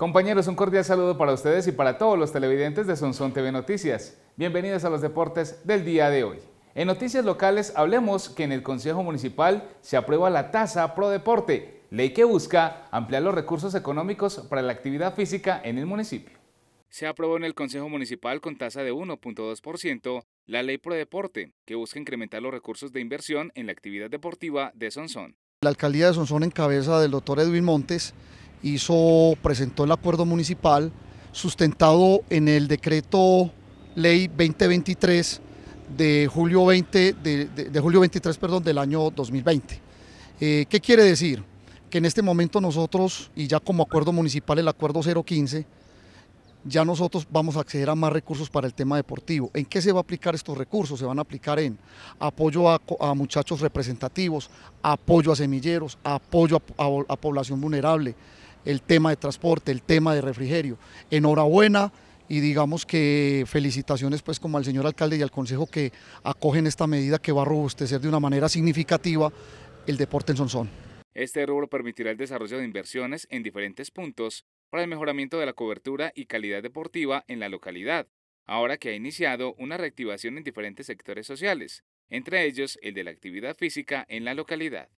Compañeros, un cordial saludo para ustedes y para todos los televidentes de Sonson TV Noticias. Bienvenidos a los deportes del día de hoy. En noticias locales hablemos que en el Consejo Municipal se aprueba la tasa pro deporte, ley que busca ampliar los recursos económicos para la actividad física en el municipio. Se aprobó en el Consejo Municipal con tasa de 1.2% la ley pro deporte, que busca incrementar los recursos de inversión en la actividad deportiva de Sonsón. La alcaldía de Sonsón en cabeza del doctor Edwin Montes hizo, presentó el acuerdo municipal sustentado en el decreto ley 2023 de julio, 20, de, julio 23 perdón, del año 2020. Eh, ¿Qué quiere decir? Que en este momento nosotros, y ya como acuerdo municipal el acuerdo 015, ya nosotros vamos a acceder a más recursos para el tema deportivo. ¿En qué se va a aplicar estos recursos? Se van a aplicar en apoyo a, muchachos representativos, apoyo a semilleros, apoyo a población vulnerable, el tema de transporte, el tema de refrigerio. Enhorabuena y digamos que felicitaciones pues como al señor alcalde y al consejo que acogen esta medida que va a robustecer de una manera significativa el deporte en Sonsón. Este rubro permitirá el desarrollo de inversiones en diferentes puntos para el mejoramiento de la cobertura y calidad deportiva en la localidad, ahora que ha iniciado una reactivación en diferentes sectores sociales, entre ellos el de la actividad física en la localidad.